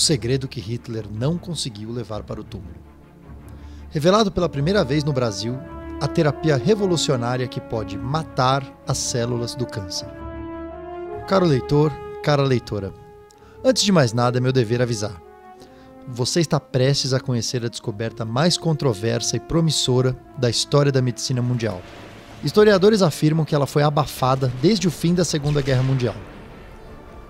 segredo que Hitler não conseguiu levar para o túmulo. Revelado pela primeira vez no Brasil, a terapia revolucionária que pode matar as células do câncer. Caro leitor, cara leitora, antes de mais nada é meu dever avisar. Você está prestes a conhecer a descoberta mais controversa e promissora da história da medicina mundial. Historiadores afirmam que ela foi abafada desde o fim da Segunda Guerra Mundial.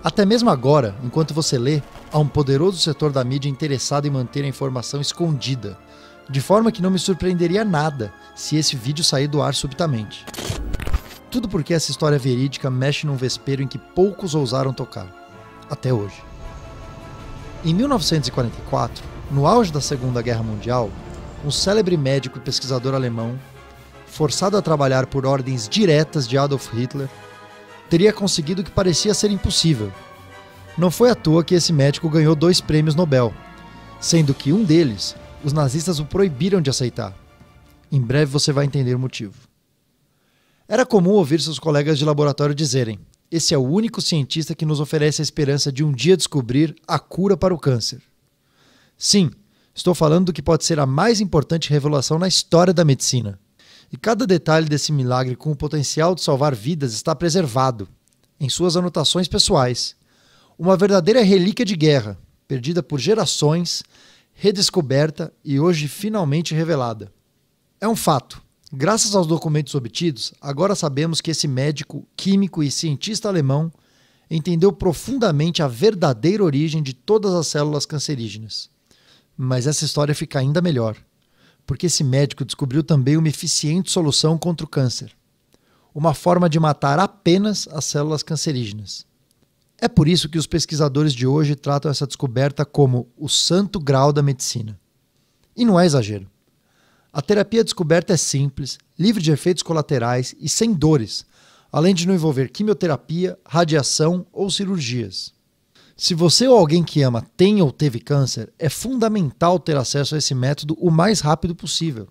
Até mesmo agora, enquanto você lê, a um poderoso setor da mídia interessado em manter a informação escondida, de forma que não me surpreenderia nada se esse vídeo sair do ar subitamente. Tudo porque essa história verídica mexe num vespeiro em que poucos ousaram tocar, até hoje. Em 1944, no auge da Segunda Guerra Mundial, um célebre médico e pesquisador alemão, forçado a trabalhar por ordens diretas de Adolf Hitler, teria conseguido o que parecia ser impossível não foi à toa que esse médico ganhou dois prêmios Nobel, sendo que um deles os nazistas o proibiram de aceitar. Em breve você vai entender o motivo. Era comum ouvir seus colegas de laboratório dizerem: esse é o único cientista que nos oferece a esperança de um dia descobrir a cura para o câncer. Sim, estou falando do que pode ser a mais importante revelação na história da medicina. E cada detalhe desse milagre com o potencial de salvar vidas está preservado em suas anotações pessoais uma verdadeira relíquia de guerra, perdida por gerações, redescoberta e hoje finalmente revelada. É um fato. Graças aos documentos obtidos, agora sabemos que esse médico, químico e cientista alemão entendeu profundamente a verdadeira origem de todas as células cancerígenas. Mas essa história fica ainda melhor, porque esse médico descobriu também uma eficiente solução contra o câncer uma forma de matar apenas as células cancerígenas. É por isso que os pesquisadores de hoje tratam essa descoberta como o santo grau da medicina. E não é exagero. A terapia descoberta é simples, livre de efeitos colaterais e sem dores, além de não envolver quimioterapia, radiação ou cirurgias. Se você ou alguém que ama tem ou teve câncer, é fundamental ter acesso a esse método o mais rápido possível.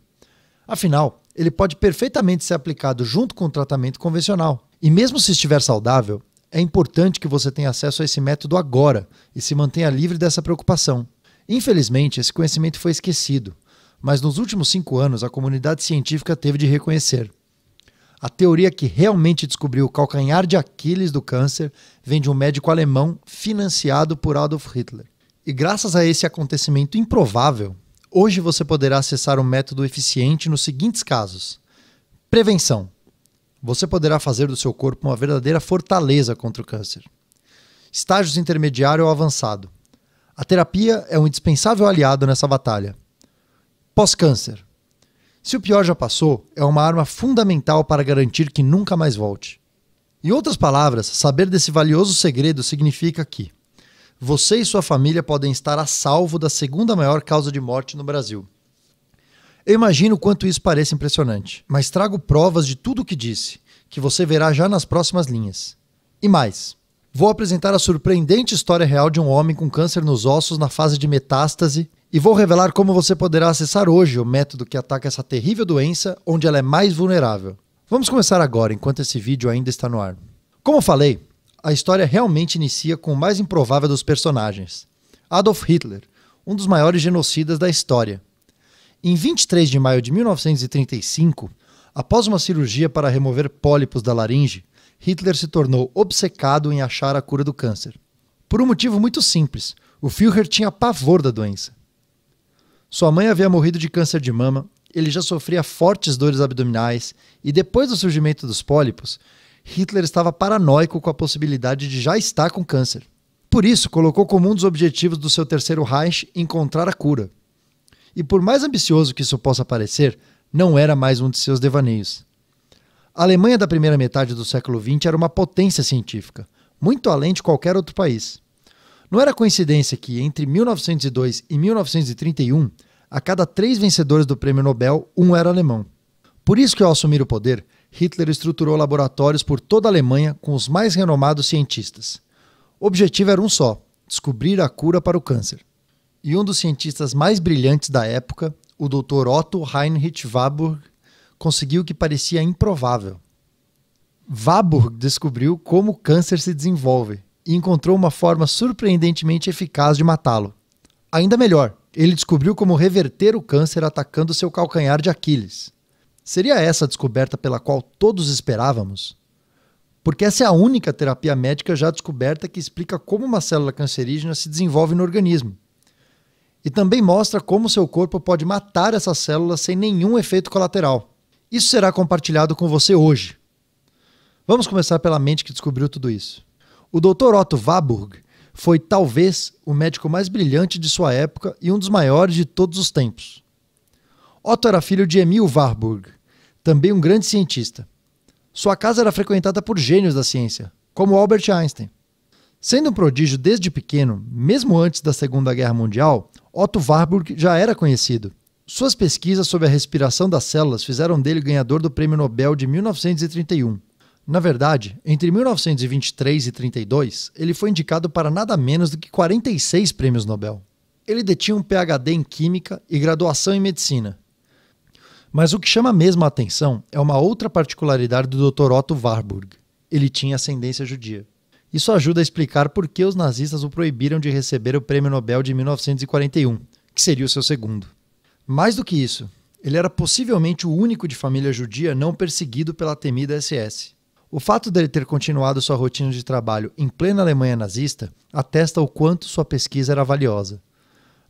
Afinal, ele pode perfeitamente ser aplicado junto com o tratamento convencional. E mesmo se estiver saudável, é importante que você tenha acesso a esse método agora e se mantenha livre dessa preocupação. Infelizmente, esse conhecimento foi esquecido, mas nos últimos cinco anos a comunidade científica teve de reconhecer. A teoria que realmente descobriu o calcanhar de Aquiles do câncer vem de um médico alemão financiado por Adolf Hitler. E graças a esse acontecimento improvável, hoje você poderá acessar um método eficiente nos seguintes casos: prevenção você poderá fazer do seu corpo uma verdadeira fortaleza contra o câncer. Estágios intermediário ou avançado. A terapia é um indispensável aliado nessa batalha. Pós-câncer. Se o pior já passou, é uma arma fundamental para garantir que nunca mais volte. Em outras palavras, saber desse valioso segredo significa que você e sua família podem estar a salvo da segunda maior causa de morte no Brasil. Eu imagino quanto isso parece impressionante, mas trago provas de tudo o que disse, que você verá já nas próximas linhas. E mais, vou apresentar a surpreendente história real de um homem com câncer nos ossos na fase de metástase e vou revelar como você poderá acessar hoje o método que ataca essa terrível doença onde ela é mais vulnerável. Vamos começar agora, enquanto esse vídeo ainda está no ar. Como falei, a história realmente inicia com o mais improvável dos personagens: Adolf Hitler, um dos maiores genocidas da história. Em 23 de maio de 1935, após uma cirurgia para remover pólipos da laringe, Hitler se tornou obcecado em achar a cura do câncer. Por um motivo muito simples: o Führer tinha pavor da doença. Sua mãe havia morrido de câncer de mama, ele já sofria fortes dores abdominais e, depois do surgimento dos pólipos, Hitler estava paranoico com a possibilidade de já estar com câncer. Por isso, colocou como um dos objetivos do seu terceiro Reich encontrar a cura e por mais ambicioso que isso possa parecer, não era mais um de seus devaneios. A Alemanha da primeira metade do século XX era uma potência científica, muito além de qualquer outro país. Não era coincidência que, entre 1902 e 1931, a cada três vencedores do prêmio Nobel, um era alemão. Por isso que, ao assumir o poder, Hitler estruturou laboratórios por toda a Alemanha com os mais renomados cientistas. O objetivo era um só: descobrir a cura para o câncer. E um dos cientistas mais brilhantes da época, o Dr. Otto Heinrich Warburg, conseguiu o que parecia improvável. Warburg descobriu como o câncer se desenvolve e encontrou uma forma surpreendentemente eficaz de matá-lo. Ainda melhor, ele descobriu como reverter o câncer atacando seu calcanhar de Aquiles. Seria essa a descoberta pela qual todos esperávamos? Porque essa é a única terapia médica já descoberta que explica como uma célula cancerígena se desenvolve no organismo. E também mostra como seu corpo pode matar essas células sem nenhum efeito colateral. Isso será compartilhado com você hoje. Vamos começar pela mente que descobriu tudo isso. O Dr. Otto Warburg foi talvez o médico mais brilhante de sua época e um dos maiores de todos os tempos. Otto era filho de Emil Warburg, também um grande cientista. Sua casa era frequentada por gênios da ciência, como Albert Einstein. Sendo um prodígio desde pequeno, mesmo antes da Segunda Guerra Mundial, Otto Warburg já era conhecido. Suas pesquisas sobre a respiração das células fizeram dele ganhador do Prêmio Nobel de 1931. Na verdade, entre 1923 e 32, ele foi indicado para nada menos do que 46 prêmios Nobel. Ele detinha um PhD em Química e graduação em Medicina. Mas o que chama mesmo a atenção é uma outra particularidade do Dr. Otto Warburg. Ele tinha ascendência judia. Isso ajuda a explicar por que os nazistas o proibiram de receber o Prêmio Nobel de 1941, que seria o seu segundo. Mais do que isso, ele era possivelmente o único de família judia não perseguido pela temida SS. O fato dele ter continuado sua rotina de trabalho em plena Alemanha nazista atesta o quanto sua pesquisa era valiosa.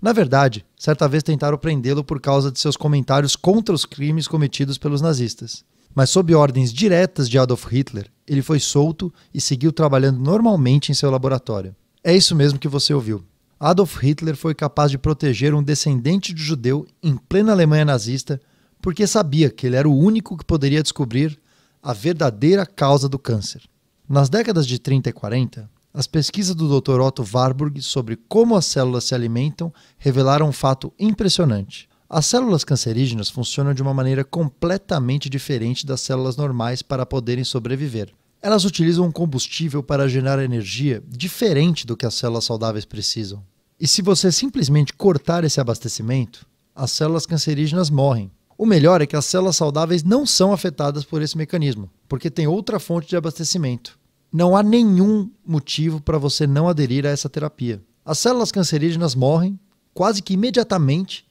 Na verdade, certa vez tentaram prendê-lo por causa de seus comentários contra os crimes cometidos pelos nazistas mas sob ordens diretas de Adolf Hitler, ele foi solto e seguiu trabalhando normalmente em seu laboratório. É isso mesmo que você ouviu. Adolf Hitler foi capaz de proteger um descendente de judeu em plena Alemanha nazista porque sabia que ele era o único que poderia descobrir a verdadeira causa do câncer. Nas décadas de 30 e 40, as pesquisas do Dr. Otto Warburg sobre como as células se alimentam revelaram um fato impressionante. As células cancerígenas funcionam de uma maneira completamente diferente das células normais para poderem sobreviver. Elas utilizam um combustível para gerar energia diferente do que as células saudáveis precisam. E se você simplesmente cortar esse abastecimento, as células cancerígenas morrem. O melhor é que as células saudáveis não são afetadas por esse mecanismo, porque tem outra fonte de abastecimento. Não há nenhum motivo para você não aderir a essa terapia. As células cancerígenas morrem quase que imediatamente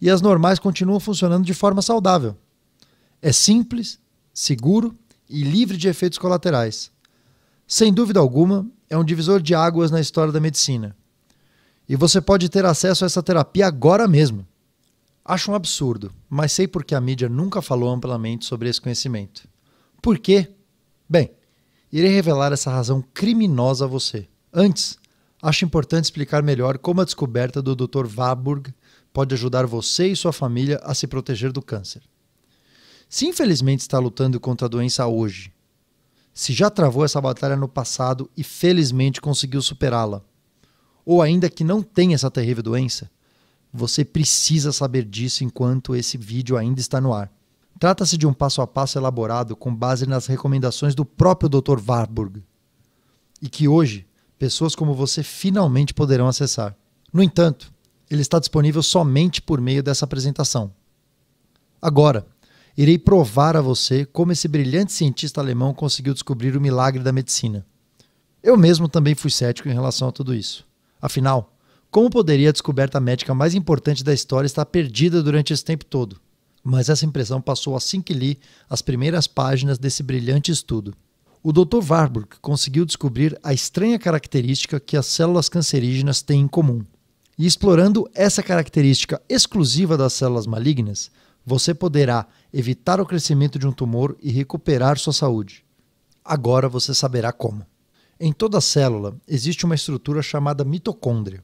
e as normais continuam funcionando de forma saudável. É simples, seguro e livre de efeitos colaterais. Sem dúvida alguma, é um divisor de águas na história da medicina. E você pode ter acesso a essa terapia agora mesmo. Acho um absurdo, mas sei porque a mídia nunca falou amplamente sobre esse conhecimento. Por quê? Bem, irei revelar essa razão criminosa a você. Antes, acho importante explicar melhor como a descoberta do Dr. Warburg pode ajudar você e sua família a se proteger do câncer. Se infelizmente está lutando contra a doença hoje, se já travou essa batalha no passado e felizmente conseguiu superá-la, ou ainda que não tem essa terrível doença, você precisa saber disso enquanto esse vídeo ainda está no ar. Trata-se de um passo a passo elaborado com base nas recomendações do próprio Dr. Warburg e que hoje pessoas como você finalmente poderão acessar. No entanto, ele está disponível somente por meio dessa apresentação. Agora, irei provar a você como esse brilhante cientista alemão conseguiu descobrir o milagre da medicina. Eu mesmo também fui cético em relação a tudo isso. Afinal, como poderia a descoberta médica mais importante da história estar perdida durante esse tempo todo? Mas essa impressão passou assim que li as primeiras páginas desse brilhante estudo. O Dr. Warburg conseguiu descobrir a estranha característica que as células cancerígenas têm em comum. E explorando essa característica exclusiva das células malignas, você poderá evitar o crescimento de um tumor e recuperar sua saúde. Agora você saberá como. Em toda célula existe uma estrutura chamada mitocôndria.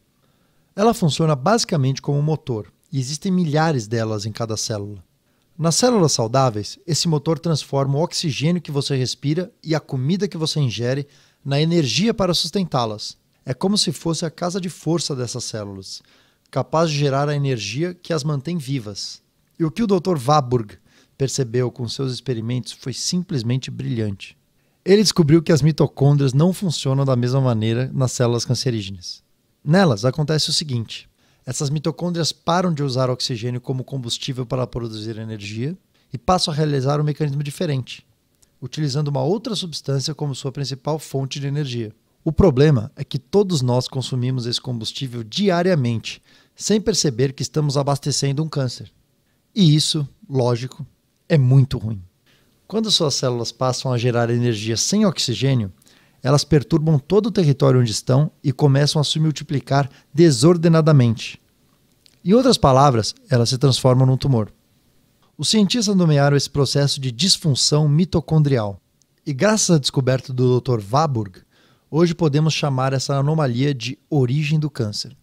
Ela funciona basicamente como um motor e existem milhares delas em cada célula. Nas células saudáveis, esse motor transforma o oxigênio que você respira e a comida que você ingere na energia para sustentá-las. É como se fosse a casa de força dessas células, capaz de gerar a energia que as mantém vivas. E o que o Dr. Warburg percebeu com seus experimentos foi simplesmente brilhante. Ele descobriu que as mitocôndrias não funcionam da mesma maneira nas células cancerígenas. Nelas acontece o seguinte: essas mitocôndrias param de usar oxigênio como combustível para produzir energia e passam a realizar um mecanismo diferente, utilizando uma outra substância como sua principal fonte de energia. O problema é que todos nós consumimos esse combustível diariamente, sem perceber que estamos abastecendo um câncer. E isso, lógico, é muito ruim. Quando suas células passam a gerar energia sem oxigênio, elas perturbam todo o território onde estão e começam a se multiplicar desordenadamente. Em outras palavras, elas se transformam num tumor. Os cientistas nomearam esse processo de disfunção mitocondrial. E graças à descoberta do Dr. Warburg, hoje podemos chamar essa anomalia de origem do câncer.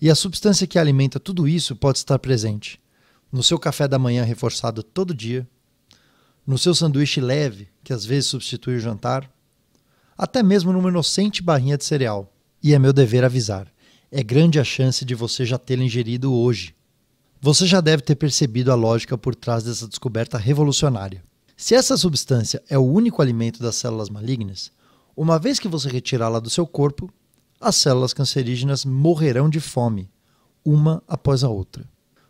E a substância que alimenta tudo isso pode estar presente no seu café da manhã reforçado todo dia, no seu sanduíche leve, que às vezes substitui o jantar, até mesmo numa inocente barrinha de cereal. E é meu dever avisar: é grande a chance de você já tê-la ingerido hoje. Você já deve ter percebido a lógica por trás dessa descoberta revolucionária. Se essa substância é o único alimento das células malignas, uma vez que você retirá-la do seu corpo, as células cancerígenas morrerão de fome, uma após a outra.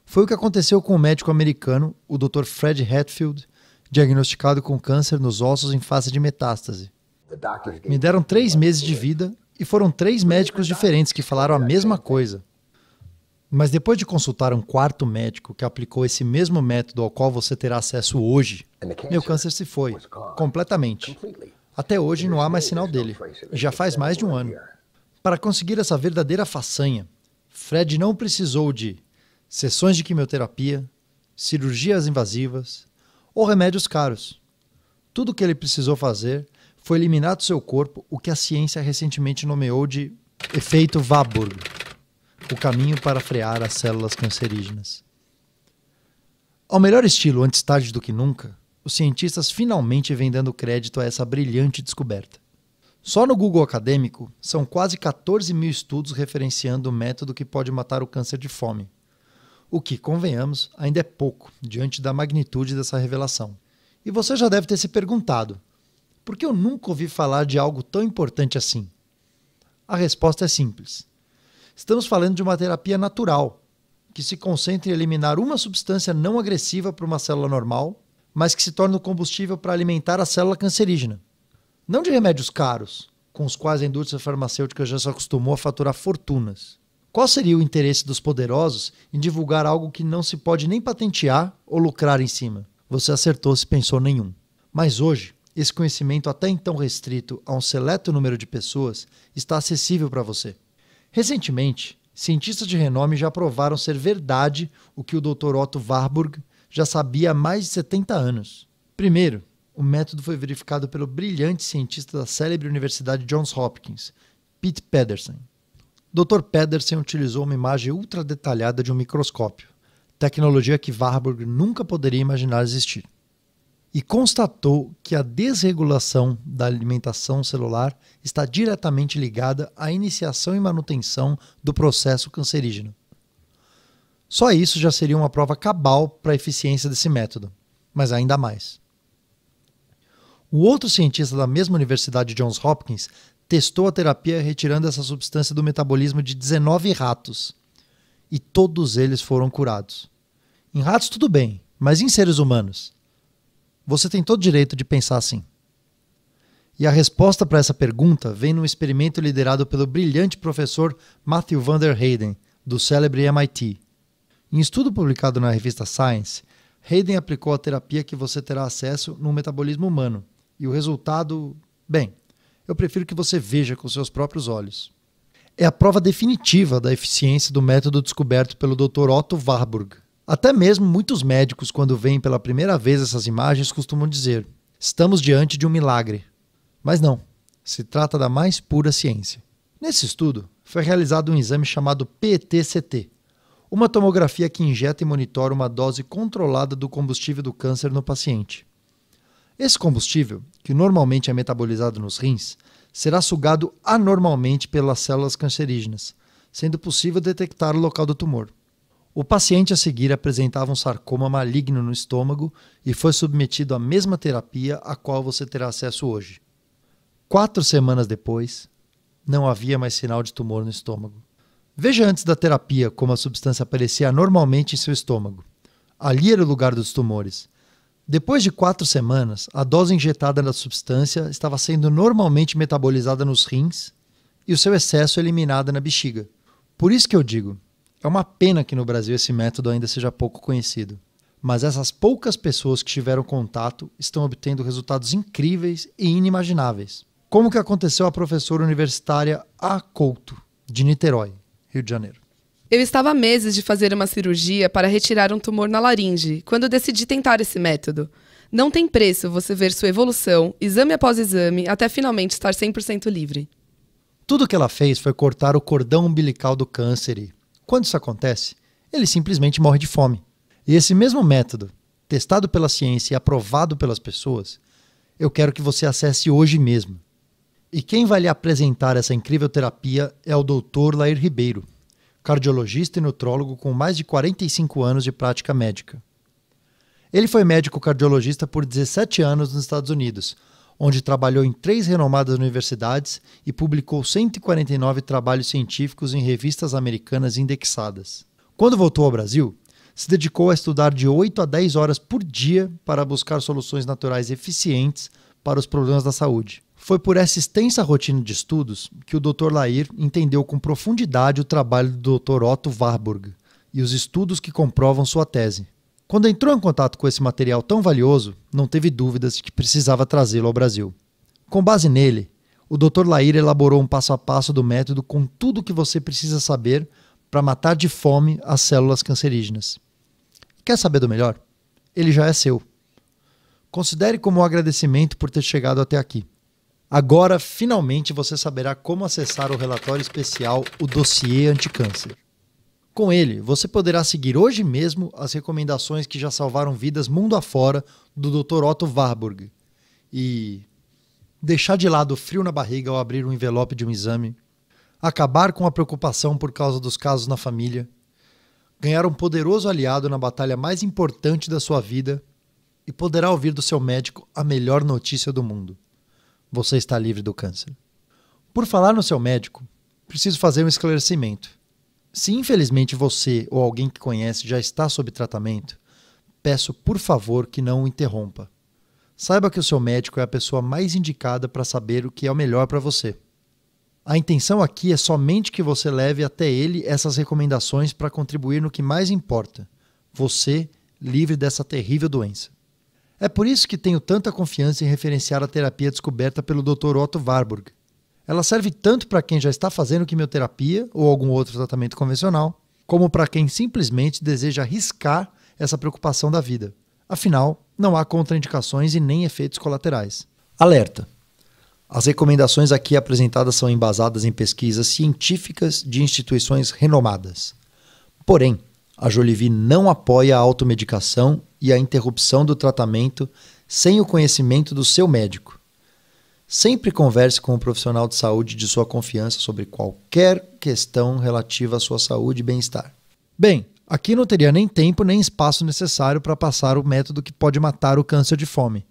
Foi o que aconteceu com o médico americano, o Dr. Fred Hatfield, diagnosticado com câncer nos ossos em fase de metástase. Me deram três meses de vida e foram três médicos diferentes que falaram a mesma coisa. Mas depois de consultar um quarto médico que aplicou esse mesmo método ao qual você terá acesso hoje, meu câncer se foi, completamente. Até hoje não há mais sinal dele, já faz mais de um ano. Para conseguir essa verdadeira façanha, Fred não precisou de sessões de quimioterapia, cirurgias invasivas ou remédios caros. Tudo o que ele precisou fazer foi eliminado do seu corpo o que a ciência recentemente nomeou de efeito Warburg, o caminho para frear as células cancerígenas. Ao melhor estilo, antes tarde do que nunca, os cientistas finalmente vêm dando crédito a essa brilhante descoberta. Só no Google acadêmico, são quase 14 mil estudos referenciando o método que pode matar o câncer de fome. O que, convenhamos, ainda é pouco diante da magnitude dessa revelação. E você já deve ter se perguntado: por que eu nunca ouvi falar de algo tão importante assim? A resposta é simples. Estamos falando de uma terapia natural, que se concentra em eliminar uma substância não agressiva para uma célula normal, mas que se torna o combustível para alimentar a célula cancerígena. Não de remédios caros, com os quais a indústria farmacêutica já se acostumou a faturar fortunas. Qual seria o interesse dos poderosos em divulgar algo que não se pode nem patentear ou lucrar em cima? Você acertou se pensou nenhum. Mas hoje, esse conhecimento, até então restrito a um seleto número de pessoas, está acessível para você. Recentemente, cientistas de renome já provaram ser verdade o que o Dr. Otto Warburg já sabia há mais de 70 anos. Primeiro, o método foi verificado pelo brilhante cientista da célebre Universidade Johns Hopkins, Pete Pedersen. Dr. Pedersen utilizou uma imagem ultra detalhada de um microscópio, tecnologia que Warburg nunca poderia imaginar existir e constatou que a desregulação da alimentação celular está diretamente ligada à iniciação e manutenção do processo cancerígeno. Só isso já seria uma prova cabal para a eficiência desse método, mas ainda mais. O outro cientista da mesma universidade Johns Hopkins testou a terapia retirando essa substância do metabolismo de 19 ratos e todos eles foram curados. Em ratos tudo bem, mas em seres humanos você tem todo o direito de pensar assim. E a resposta para essa pergunta vem num experimento liderado pelo brilhante professor Matthew Van der do célebre MIT. Em estudo publicado na revista Science, Hayden aplicou a terapia que você terá acesso no metabolismo humano. E o resultado, bem, eu prefiro que você veja com seus próprios olhos. É a prova definitiva da eficiência do método descoberto pelo Dr. Otto Warburg, até mesmo muitos médicos, quando veem pela primeira vez essas imagens, costumam dizer: estamos diante de um milagre. Mas não, se trata da mais pura ciência. Nesse estudo, foi realizado um exame chamado PET-CT, uma tomografia que injeta e monitora uma dose controlada do combustível do câncer no paciente. Esse combustível, que normalmente é metabolizado nos rins, será sugado anormalmente pelas células cancerígenas, sendo possível detectar o local do tumor. O paciente a seguir apresentava um sarcoma maligno no estômago e foi submetido à mesma terapia a qual você terá acesso hoje. Quatro semanas depois, não havia mais sinal de tumor no estômago. Veja antes da terapia como a substância aparecia anormalmente em seu estômago. Ali era o lugar dos tumores. Depois de quatro semanas, a dose injetada da substância estava sendo normalmente metabolizada nos rins e o seu excesso eliminada na bexiga. Por isso que eu digo, é uma pena que no Brasil esse método ainda seja pouco conhecido. Mas essas poucas pessoas que tiveram contato estão obtendo resultados incríveis e inimagináveis. Como que aconteceu a professora universitária A. Couto, de Niterói, Rio de Janeiro. Eu estava há meses de fazer uma cirurgia para retirar um tumor na laringe, quando decidi tentar esse método. Não tem preço você ver sua evolução, exame após exame, até finalmente estar 100% livre. Tudo que ela fez foi cortar o cordão umbilical do câncer e, quando isso acontece, ele simplesmente morre de fome. E esse mesmo método, testado pela ciência e aprovado pelas pessoas, eu quero que você acesse hoje mesmo. E quem vai lhe apresentar essa incrível terapia é o Dr. Lair Ribeiro, cardiologista e nutrólogo com mais de 45 anos de prática médica. Ele foi médico cardiologista por 17 anos nos Estados Unidos, onde trabalhou em três renomadas universidades e publicou 149 trabalhos científicos em revistas americanas indexadas. Quando voltou ao Brasil, se dedicou a estudar de 8 a 10 horas por dia para buscar soluções naturais eficientes para os problemas da saúde. Foi por essa extensa rotina de estudos que o Dr. Lair entendeu com profundidade o trabalho do Dr. Otto Warburg e os estudos que comprovam sua tese. Quando entrou em contato com esse material tão valioso, não teve dúvidas de que precisava trazê-lo ao Brasil. Com base nele, o Dr. Lair elaborou um passo a passo do método com tudo o que você precisa saber para matar de fome as células cancerígenas. Quer saber do melhor? Ele já é seu. Considere como um agradecimento por ter chegado até aqui. Agora, finalmente, você saberá como acessar o relatório especial O Dossiê Anticâncer. Com ele, você poderá seguir hoje mesmo as recomendações que já salvaram vidas mundo afora do Dr. Otto Warburg. E deixar de lado o frio na barriga ao abrir um envelope de um exame, acabar com a preocupação por causa dos casos na família, ganhar um poderoso aliado na batalha mais importante da sua vida e poderá ouvir do seu médico a melhor notícia do mundo. Você está livre do câncer. Por falar no seu médico, preciso fazer um esclarecimento. Se infelizmente você ou alguém que conhece já está sob tratamento, peço por favor que não o interrompa. Saiba que o seu médico é a pessoa mais indicada para saber o que é o melhor para você. A intenção aqui é somente que você leve até ele essas recomendações para contribuir no que mais importa: você livre dessa terrível doença. É por isso que tenho tanta confiança em referenciar a terapia descoberta pelo Dr. Otto Warburg, ela serve tanto para quem já está fazendo quimioterapia ou algum outro tratamento convencional, como para quem simplesmente deseja arriscar essa preocupação da vida. Afinal, não há contraindicações e nem efeitos colaterais. Alerta! As recomendações aqui apresentadas são embasadas em pesquisas científicas de instituições renomadas. Porém, a Jolivi não apoia a automedicação e a interrupção do tratamento sem o conhecimento do seu médico. Sempre converse com um profissional de saúde de sua confiança sobre qualquer questão relativa à sua saúde e bem-estar. Bem, aqui não teria nem tempo nem espaço necessário para passar o método que pode matar o câncer de fome.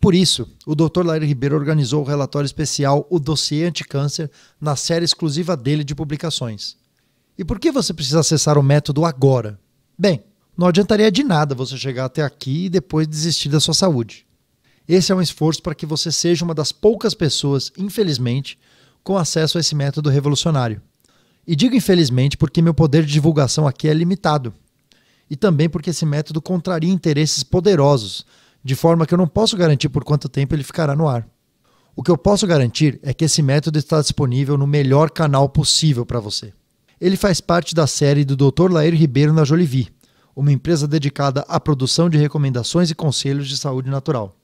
Por isso, o Dr. Larry Ribeiro organizou o relatório especial O Dossiê Anticâncer na série exclusiva dele de publicações. E por que você precisa acessar o método agora? Bem, não adiantaria de nada você chegar até aqui e depois desistir da sua saúde. Esse é um esforço para que você seja uma das poucas pessoas, infelizmente, com acesso a esse método revolucionário. E digo infelizmente porque meu poder de divulgação aqui é limitado. E também porque esse método contraria interesses poderosos, de forma que eu não posso garantir por quanto tempo ele ficará no ar. O que eu posso garantir é que esse método está disponível no melhor canal possível para você. Ele faz parte da série do Dr. Lair Ribeiro na Jolivie, uma empresa dedicada à produção de recomendações e conselhos de saúde natural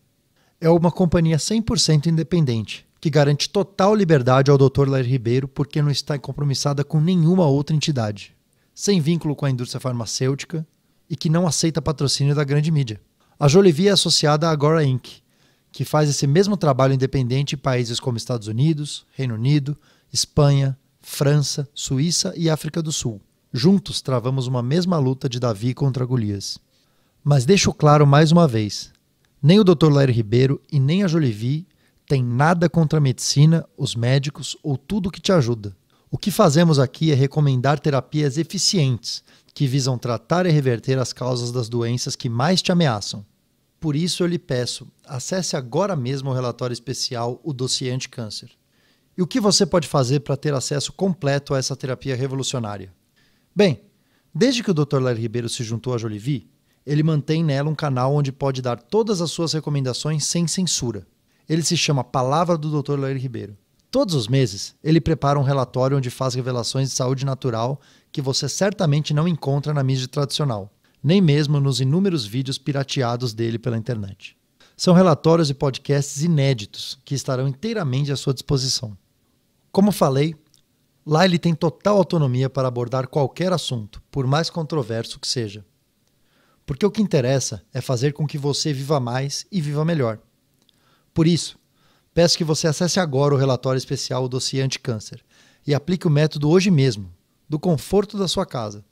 é uma companhia 100% independente, que garante total liberdade ao Dr. Lair Ribeiro porque não está compromissada com nenhuma outra entidade, sem vínculo com a indústria farmacêutica e que não aceita patrocínio da grande mídia. A Jolivia é associada à Agora Inc., que faz esse mesmo trabalho independente em países como Estados Unidos, Reino Unido, Espanha, França, Suíça e África do Sul. Juntos travamos uma mesma luta de Davi contra Golias. Mas deixo claro mais uma vez: nem o Dr. Lair Ribeiro e nem a Jolivi têm nada contra a medicina, os médicos ou tudo que te ajuda. O que fazemos aqui é recomendar terapias eficientes que visam tratar e reverter as causas das doenças que mais te ameaçam. Por isso eu lhe peço, acesse agora mesmo o relatório especial O Dossiê Anticâncer. E o que você pode fazer para ter acesso completo a essa terapia revolucionária? Bem, desde que o Dr. Lair Ribeiro se juntou a Jolivie ele mantém nela um canal onde pode dar todas as suas recomendações sem censura. Ele se chama Palavra do Dr. Lair Ribeiro. Todos os meses, ele prepara um relatório onde faz revelações de saúde natural que você certamente não encontra na mídia tradicional, nem mesmo nos inúmeros vídeos pirateados dele pela internet. São relatórios e podcasts inéditos que estarão inteiramente à sua disposição. Como falei, lá ele tem total autonomia para abordar qualquer assunto, por mais controverso que seja. Porque o que interessa é fazer com que você viva mais e viva melhor. Por isso, peço que você acesse agora o relatório especial do Ciente Anticâncer e aplique o método hoje mesmo, do conforto da sua casa.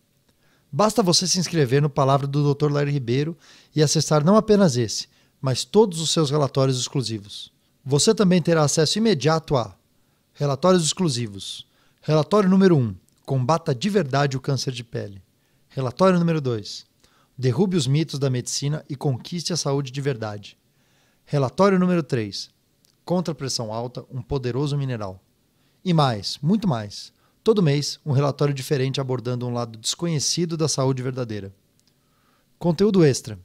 Basta você se inscrever no Palavra do Dr. Larry Ribeiro e acessar não apenas esse, mas todos os seus relatórios exclusivos. Você também terá acesso imediato a relatórios exclusivos. Relatório número 1: Combata de verdade o câncer de pele. Relatório número 2: Derrube os mitos da medicina e conquiste a saúde de verdade. Relatório número 3. Contra a pressão alta, um poderoso mineral. E mais, muito mais. Todo mês, um relatório diferente abordando um lado desconhecido da saúde verdadeira. Conteúdo extra.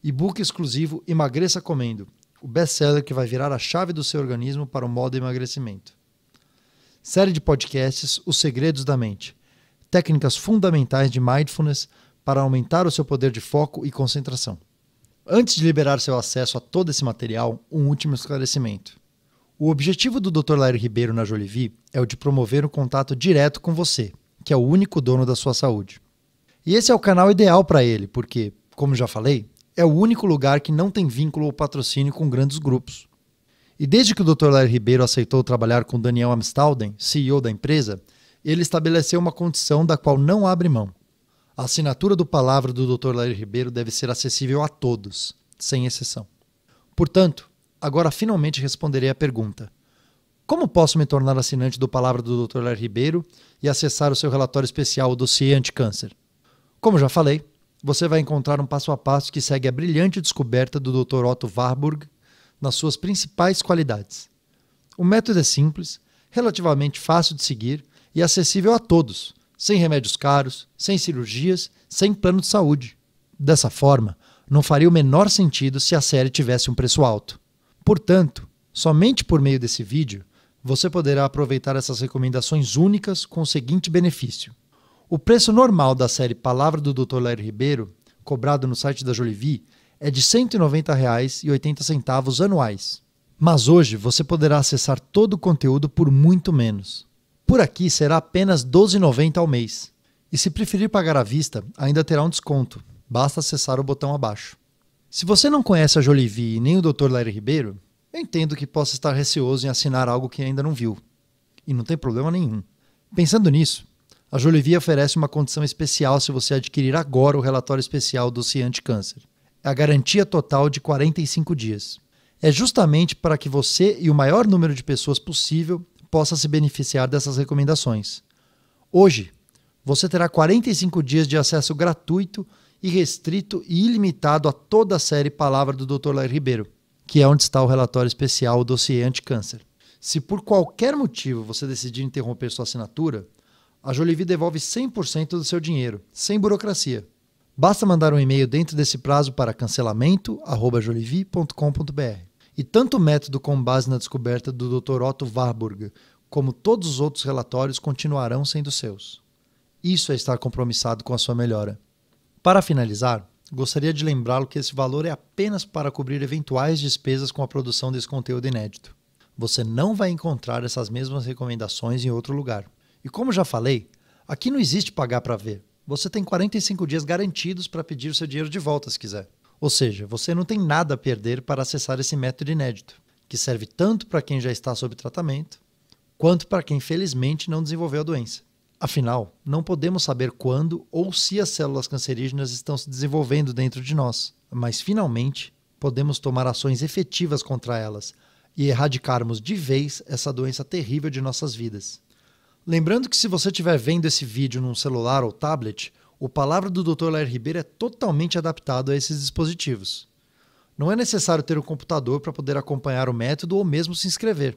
E-book exclusivo Emagreça Comendo, o best-seller que vai virar a chave do seu organismo para o modo emagrecimento. Série de podcasts Os Segredos da Mente. Técnicas fundamentais de mindfulness para aumentar o seu poder de foco e concentração. Antes de liberar seu acesso a todo esse material, um último esclarecimento. O objetivo do Dr. Lair Ribeiro na Jolivie é o de promover o um contato direto com você, que é o único dono da sua saúde. E esse é o canal ideal para ele, porque, como já falei, é o único lugar que não tem vínculo ou patrocínio com grandes grupos. E desde que o Dr. Lair Ribeiro aceitou trabalhar com Daniel Amstalden, CEO da empresa, ele estabeleceu uma condição da qual não abre mão a assinatura do Palavra do Dr. Lair Ribeiro deve ser acessível a todos, sem exceção. Portanto, agora finalmente responderei à pergunta: Como posso me tornar assinante do Palavra do Dr. Lair Ribeiro e acessar o seu relatório especial, o dossiê anticâncer? Como já falei, você vai encontrar um passo a passo que segue a brilhante descoberta do Dr. Otto Warburg nas suas principais qualidades. O método é simples, relativamente fácil de seguir e acessível a todos sem remédios caros, sem cirurgias, sem plano de saúde. Dessa forma, não faria o menor sentido se a série tivesse um preço alto. Portanto, somente por meio desse vídeo, você poderá aproveitar essas recomendações únicas com o seguinte benefício. O preço normal da série Palavra do Dr. Larry Ribeiro, cobrado no site da Jolivie, é de R$ 190,80 anuais. Mas hoje você poderá acessar todo o conteúdo por muito menos. Por aqui será apenas R$ 12,90 ao mês. E se preferir pagar à vista, ainda terá um desconto. Basta acessar o botão abaixo. Se você não conhece a Jolivie e nem o Dr. Larry Ribeiro, eu entendo que possa estar receoso em assinar algo que ainda não viu. E não tem problema nenhum. Pensando nisso, a Jolivie oferece uma condição especial se você adquirir agora o relatório especial do Ciante Câncer. É a garantia total de 45 dias. É justamente para que você e o maior número de pessoas possível possa se beneficiar dessas recomendações. Hoje, você terá 45 dias de acesso gratuito, restrito e ilimitado a toda a série Palavra do Dr. Lair Ribeiro, que é onde está o relatório especial O Dossiê Anticâncer. Se por qualquer motivo você decidir interromper sua assinatura, a Jolivi devolve 100% do seu dinheiro, sem burocracia. Basta mandar um e-mail dentro desse prazo para cancelamento@jolivi.com.br. E tanto o método com base na descoberta do Dr. Otto Warburg, como todos os outros relatórios, continuarão sendo seus. Isso é estar compromissado com a sua melhora. Para finalizar, gostaria de lembrá-lo que esse valor é apenas para cobrir eventuais despesas com a produção desse conteúdo inédito. Você não vai encontrar essas mesmas recomendações em outro lugar. E como já falei, aqui não existe pagar para ver. Você tem 45 dias garantidos para pedir o seu dinheiro de volta se quiser. Ou seja, você não tem nada a perder para acessar esse método inédito, que serve tanto para quem já está sob tratamento, quanto para quem felizmente não desenvolveu a doença. Afinal, não podemos saber quando ou se as células cancerígenas estão se desenvolvendo dentro de nós, mas finalmente podemos tomar ações efetivas contra elas e erradicarmos de vez essa doença terrível de nossas vidas. Lembrando que se você estiver vendo esse vídeo num celular ou tablet, o Palavra do Dr. Lair Ribeiro é totalmente adaptado a esses dispositivos. Não é necessário ter o um computador para poder acompanhar o método ou mesmo se inscrever.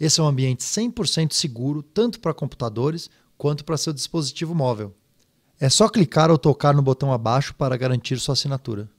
Esse é um ambiente 100% seguro tanto para computadores quanto para seu dispositivo móvel. É só clicar ou tocar no botão abaixo para garantir sua assinatura.